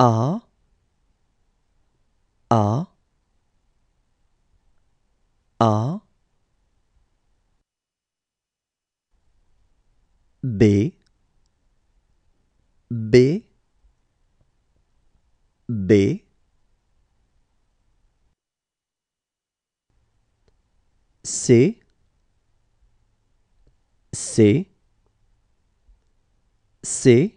A A A B B B C C C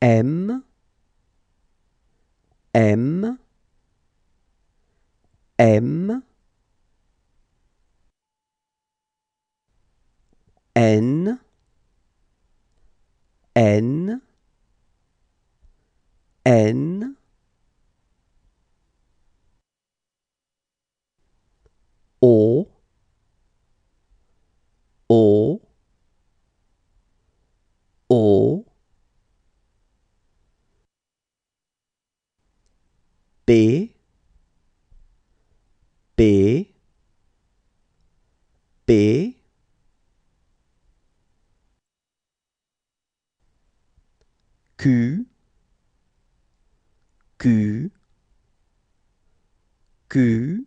M, M, M, N, N, N, B B B Q Q Q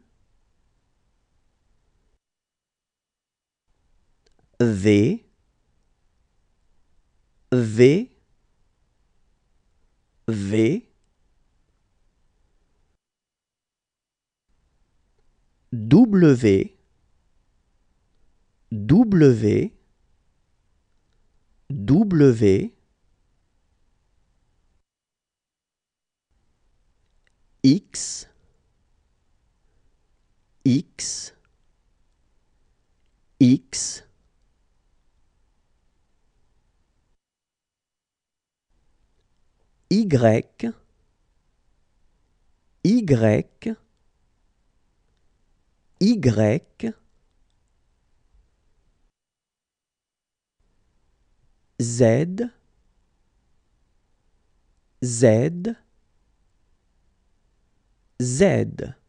V V V W W W X X X Y, Y, Y, Z, Z, Z.